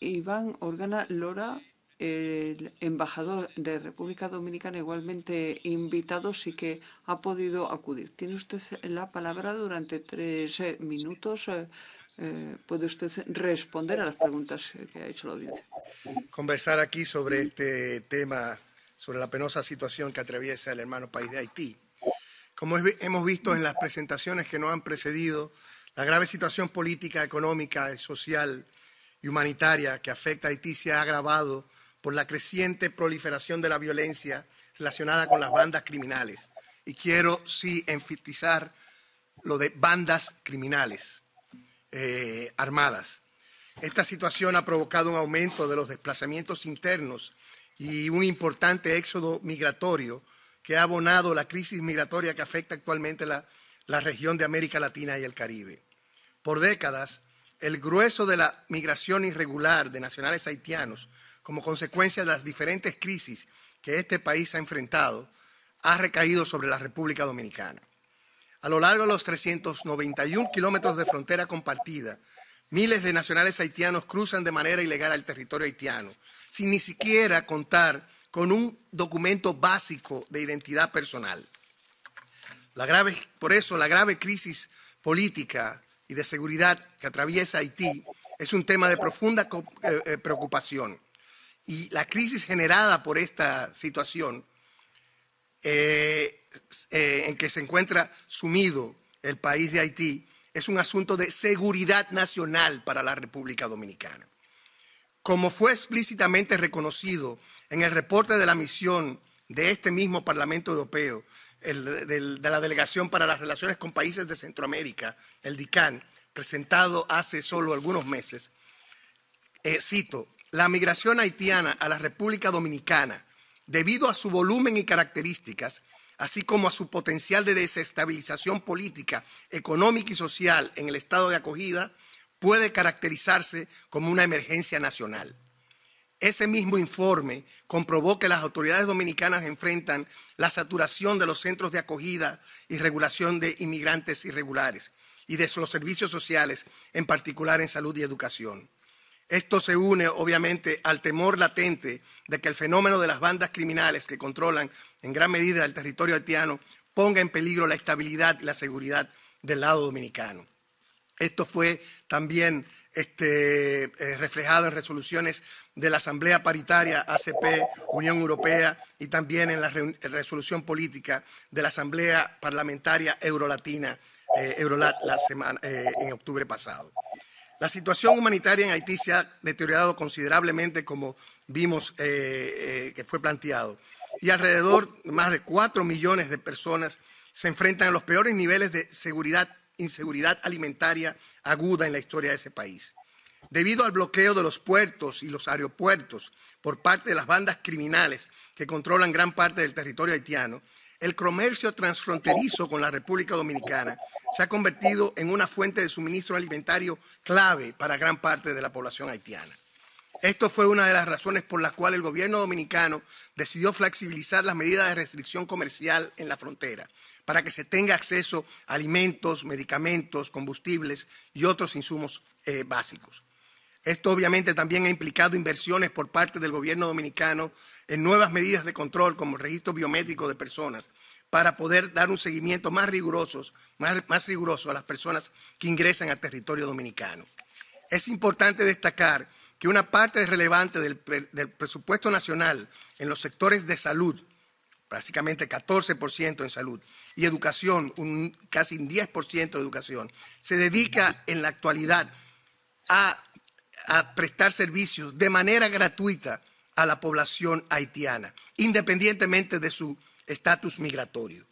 Iván Organa Lora, el embajador de República Dominicana, igualmente invitado, sí que ha podido acudir. Tiene usted la palabra durante tres eh, minutos. Eh, eh, puede usted responder a las preguntas que ha hecho la audiencia. Conversar aquí sobre este tema, sobre la penosa situación que atraviesa el hermano país de Haití. Como hemos visto en las presentaciones que nos han precedido, la grave situación política, económica y social humanitaria que afecta a Haití se ha agravado por la creciente proliferación de la violencia relacionada con las bandas criminales. Y quiero sí enfatizar lo de bandas criminales eh, armadas. Esta situación ha provocado un aumento de los desplazamientos internos y un importante éxodo migratorio que ha abonado la crisis migratoria que afecta actualmente la, la región de América Latina y el Caribe. Por décadas, el grueso de la migración irregular de nacionales haitianos como consecuencia de las diferentes crisis que este país ha enfrentado, ha recaído sobre la República Dominicana. A lo largo de los 391 kilómetros de frontera compartida, miles de nacionales haitianos cruzan de manera ilegal al territorio haitiano, sin ni siquiera contar con un documento básico de identidad personal. por eso la grave crisis política y de seguridad que atraviesa Haití es un tema de profunda eh, eh, preocupación. Y la crisis generada por esta situación eh, en que se encuentra sumido el país de Haití es un asunto de seguridad nacional para la República Dominicana. Como fue explícitamente reconocido en el reporte de la misión de este mismo Parlamento Europeo el, de la Delegación para las Relaciones con Países de Centroamérica, el DICAN, presentado hace solo algunos meses, eh, cito, la migración haitiana a la República Dominicana, debido a su volumen y características, así como a su potencial de desestabilización política, económica y social en el estado de acogida, puede caracterizarse como una emergencia nacional. Ese mismo informe comprobó que las autoridades dominicanas enfrentan la saturación de los centros de acogida y regulación de inmigrantes irregulares y de los servicios sociales, en particular en salud y educación. Esto se une obviamente al temor latente de que el fenómeno de las bandas criminales que controlan en gran medida el territorio haitiano ponga en peligro la estabilidad y la seguridad del lado dominicano. Esto fue también este, eh, reflejado en resoluciones de la Asamblea Paritaria ACP, Unión Europea y también en la resolución política de la Asamblea Parlamentaria Eurolatina, eh, eh, en octubre pasado. La situación humanitaria en Haití se ha deteriorado considerablemente, como vimos que fue planteado, y alrededor de más de cuatro millones de personas se enfrentan a los peores niveles de seguridad inseguridad alimentaria aguda en la historia de ese país. Debido al bloqueo de los puertos y los aeropuertos por parte de las bandas criminales que controlan gran parte del territorio haitiano, el comercio transfronterizo con la República Dominicana se ha convertido en una fuente de suministro alimentario clave para gran parte de la población haitiana. Esto fue una de las razones por las cuales el gobierno dominicano decidió flexibilizar las medidas de restricción comercial en la frontera, para que se tenga acceso a alimentos, medicamentos, combustibles y otros insumos eh, básicos. Esto obviamente también ha implicado inversiones por parte del gobierno dominicano en nuevas medidas de control como el registro biométrico de personas para poder dar un seguimiento más riguroso, riguroso a las personas que ingresan al territorio dominicano. Es importante destacar que una parte relevante del presupuesto nacional en los sectores de salud, prácticamente 14% en salud, y educación, casi un 10% de educación, se dedica en la actualidad a, a prestar servicios de manera gratuita a la población haitiana, independientemente de su estatus migratorio.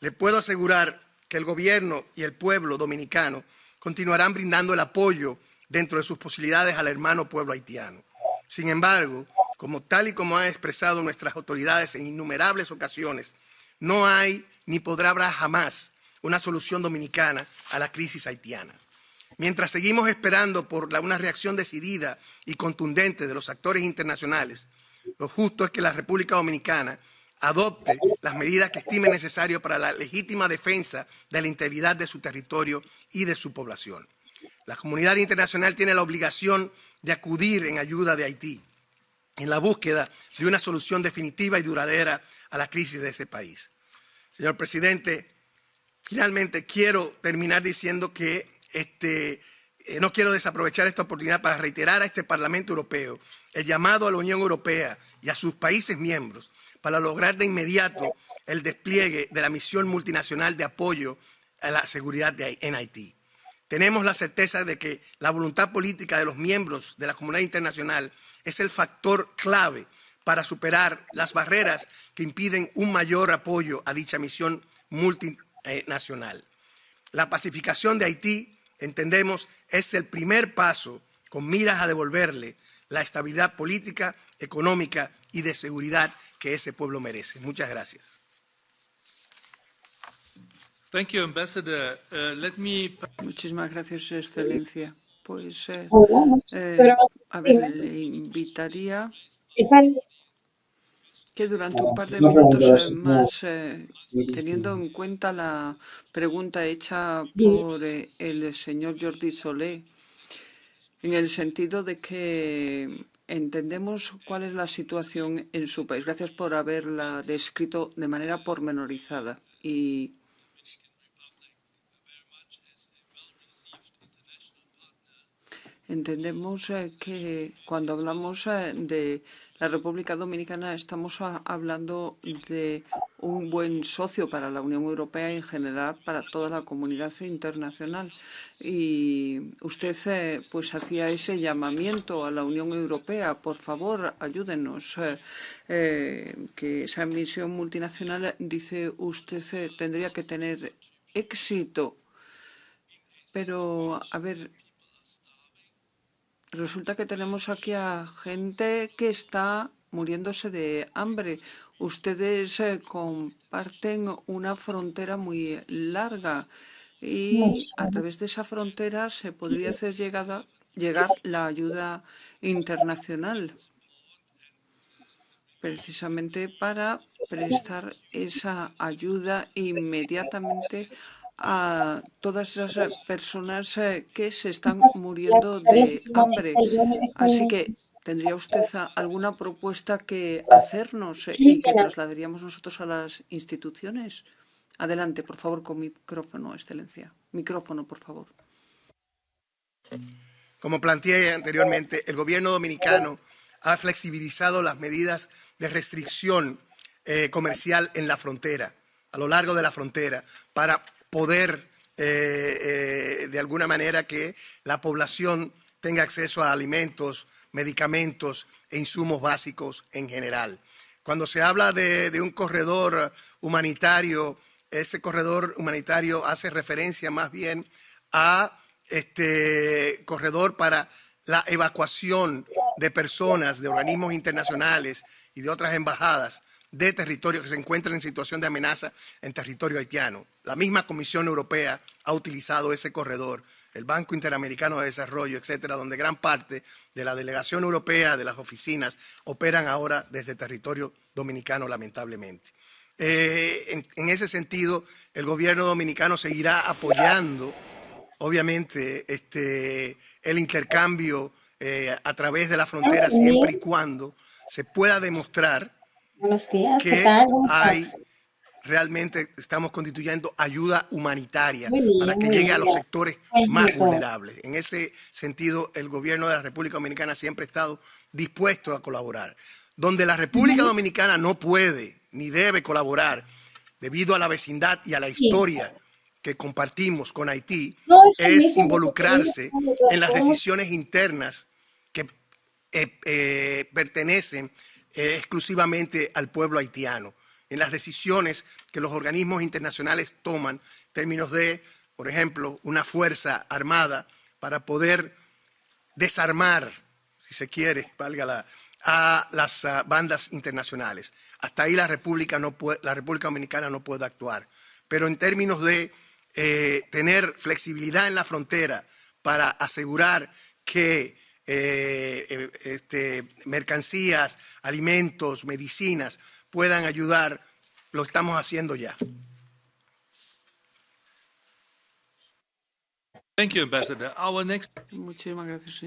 Le puedo asegurar que el gobierno y el pueblo dominicano continuarán brindando el apoyo dentro de sus posibilidades al hermano pueblo haitiano. Sin embargo, como tal y como han expresado nuestras autoridades en innumerables ocasiones, no hay ni podrá haber jamás una solución dominicana a la crisis haitiana. Mientras seguimos esperando por una reacción decidida y contundente de los actores internacionales, lo justo es que la República Dominicana adopte las medidas que estime necesarias para la legítima defensa de la integridad de su territorio y de su población. La comunidad internacional tiene la obligación de acudir en ayuda de Haití en la búsqueda de una solución definitiva y duradera a la crisis de este país. Señor presidente, finalmente quiero terminar diciendo que este, eh, no quiero desaprovechar esta oportunidad para reiterar a este Parlamento Europeo el llamado a la Unión Europea y a sus países miembros para lograr de inmediato el despliegue de la misión multinacional de apoyo a la seguridad de, en Haití. Tenemos la certeza de que la voluntad política de los miembros de la comunidad internacional es el factor clave para superar las barreras que impiden un mayor apoyo a dicha misión multinacional. La pacificación de Haití, entendemos, es el primer paso con miras a devolverle la estabilidad política, económica y de seguridad que ese pueblo merece. Muchas gracias. Thank you, Ambassador. Uh, let me... Muchísimas gracias, Excelencia. Pues eh, a ver, le invitaría que durante un ah, par de minutos eh, más, eh, teniendo en cuenta la pregunta hecha por eh, el señor Jordi Solé, en el sentido de que entendemos cuál es la situación en su país. Gracias por haberla descrito de manera pormenorizada y Entendemos eh, que cuando hablamos eh, de la República Dominicana estamos hablando de un buen socio para la Unión Europea y en general para toda la comunidad internacional. Y usted eh, pues hacía ese llamamiento a la Unión Europea, por favor, ayúdenos, que esa misión multinacional, dice usted, tendría que tener éxito. Pero, a ver, resulta que tenemos aquí a gente que está muriéndose de hambre. Ustedes eh, comparten una frontera muy larga y a través de esa frontera se podría hacer llegar la ayuda internacional precisamente para prestar esa ayuda inmediatamente a todas esas personas eh, que se están muriendo de hambre. Así que ¿Tendría usted alguna propuesta que hacernos eh, y que trasladaríamos nosotros a las instituciones? Adelante, por favor, con micrófono, Excelencia. Micrófono, por favor. Como planteé anteriormente, el gobierno dominicano ha flexibilizado las medidas de restricción eh, comercial en la frontera, a lo largo de la frontera, para poder, eh, eh, de alguna manera, que la población tenga acceso a alimentos, medicamentos e insumos básicos en general. Cuando se habla de un corredor humanitario, ese corredor humanitario hace referencia más bien a este corredor para la evacuación de personas, de organismos internacionales y de otras embajadas de territorios que se encuentran en situación de amenaza en territorio haitiano. La misma Comisión Europea ha utilizado ese corredor, el Banco Interamericano de Desarrollo, etcétera, donde gran parte de la delegación europea, de las oficinas, operan ahora desde territorio dominicano, lamentablemente. Eh, en, ese sentido, el gobierno dominicano seguirá apoyando, obviamente, este, el intercambio eh, a través de la frontera siempre y cuando se pueda demostrar Buenos días, ¿qué tal? Hay, realmente estamos constituyendo ayuda humanitaria para que llegue a los sectores más vulnerables. En ese sentido, el gobierno de la República Dominicana siempre ha estado dispuesto a colaborar. Donde la República Dominicana no puede ni debe colaborar debido a la vecindad y a la historia que compartimos con Haití, es involucrarse en las decisiones internas que eh, eh pertenecen eh, exclusivamente al pueblo haitiano, en las decisiones que los organismos internacionales toman en términos de, por ejemplo, una fuerza armada para poder desarmar, si se quiere, valga a las bandas internacionales. Hasta ahí la República, Dominicana no puede actuar. Pero en términos de eh, tener flexibilidad en la frontera para asegurar que eh, eh, este, mercancías, alimentos, medicinas puedan ayudar, lo estamos haciendo ya. gracias,